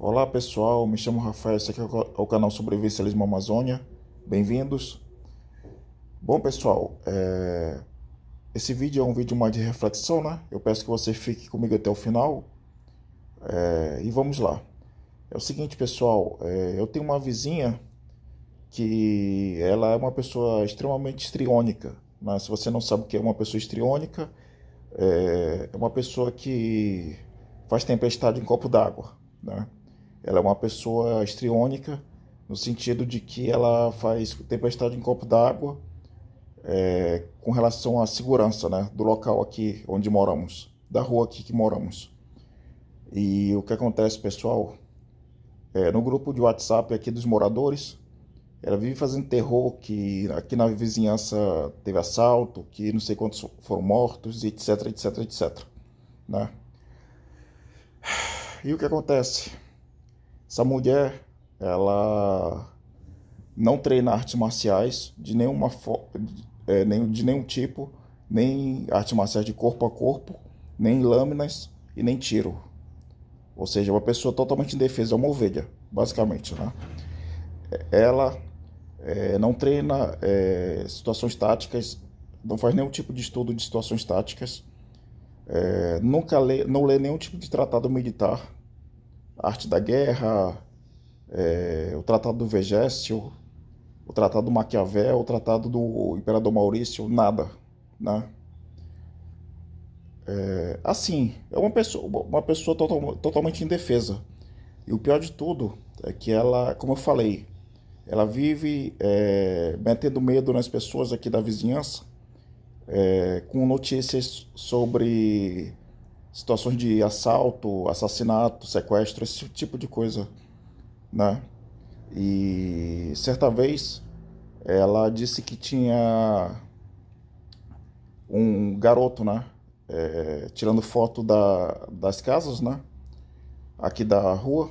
Olá pessoal, me chamo Rafael, esse aqui é o é canal Sobrevivencialismo Amazônia. Bem-vindos. Bom pessoal, é... esse vídeo é um vídeo mais de reflexão, né? Eu peço que você fique comigo até o final é... e vamos lá. É o seguinte pessoal, é... eu tenho uma vizinha que ela é uma pessoa extremamente estriônica. Né? Se você não sabe o que é uma pessoa estriônica, é, é uma pessoa que faz tempestade em copo d'água, né? Ela é uma pessoa estriônica, no sentido de que ela faz tempestade em copo d'água é, com relação à segurança né, do local aqui onde moramos, da rua aqui que moramos. E o que acontece, pessoal, é, no grupo de WhatsApp aqui dos moradores, ela vive fazendo terror que aqui na vizinhança teve assalto, que não sei quantos foram mortos, etc, etc, etc. Né? E o que acontece? Essa mulher, ela não treina artes marciais de nenhuma é, de nenhum tipo, nem artes marciais de corpo a corpo, nem lâminas e nem tiro. Ou seja, uma pessoa totalmente indefesa, é uma ovelha, basicamente. Né? Ela é, não treina é, situações táticas, não faz nenhum tipo de estudo de situações táticas, é, nunca lê, não lê nenhum tipo de tratado militar Arte da Guerra, é, o Tratado do Vegestio, o Tratado do Maquiavel, o Tratado do Imperador Maurício, nada, né? É, assim, é uma pessoa, uma pessoa total, totalmente indefesa. E o pior de tudo é que ela, como eu falei, ela vive é, metendo medo nas pessoas aqui da vizinhança é, com notícias sobre situações de assalto, assassinato, sequestro, esse tipo de coisa, né? E certa vez ela disse que tinha um garoto, né? É, tirando foto da, das casas, né? Aqui da rua.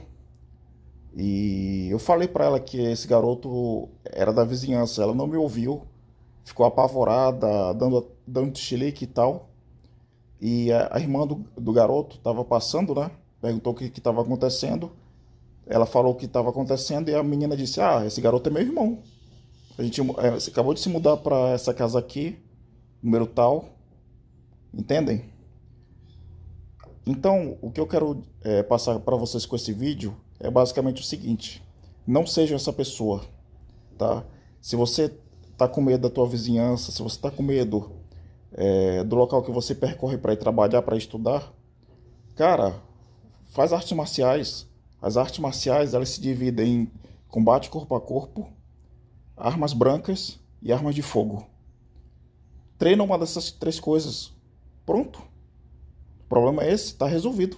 E eu falei para ela que esse garoto era da vizinhança. Ela não me ouviu, ficou apavorada, dando, dando chilique e tal. E a, a irmã do, do garoto estava passando, né? Perguntou o que estava acontecendo. Ela falou o que estava acontecendo e a menina disse: Ah, esse garoto é meu irmão. A gente é, acabou de se mudar para essa casa aqui, número tal. Entendem? Então, o que eu quero é, passar para vocês com esse vídeo é basicamente o seguinte: não seja essa pessoa, tá? Se você tá com medo da tua vizinhança, se você tá com medo é, do local que você percorre para ir trabalhar, para estudar, cara, faz artes marciais. As artes marciais elas se dividem em combate corpo a corpo, armas brancas e armas de fogo. Treina uma dessas três coisas. Pronto. O problema é esse, está resolvido.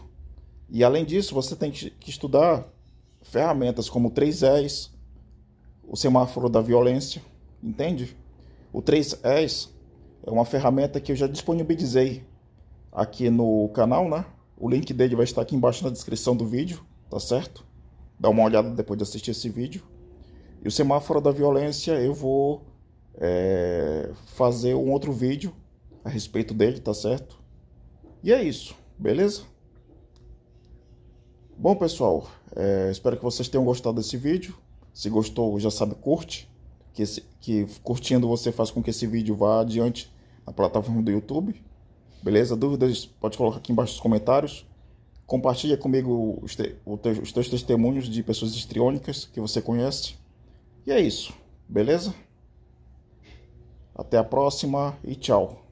E além disso, você tem que estudar ferramentas como o 3S, o semáforo da violência, entende? O 3S é uma ferramenta que eu já disponibilizei aqui no canal, né? O link dele vai estar aqui embaixo na descrição do vídeo, tá certo? Dá uma olhada depois de assistir esse vídeo. E o semáforo da violência eu vou é, fazer um outro vídeo a respeito dele, tá certo? E é isso, beleza? Bom pessoal, é, espero que vocês tenham gostado desse vídeo. Se gostou, já sabe, curte que, esse, que curtindo você faz com que esse vídeo vá adiante na plataforma do YouTube. Beleza? Dúvidas? Pode colocar aqui embaixo nos comentários. Compartilha comigo os, te, os teus testemunhos de pessoas histriônicas que você conhece. E é isso, beleza? Até a próxima e tchau.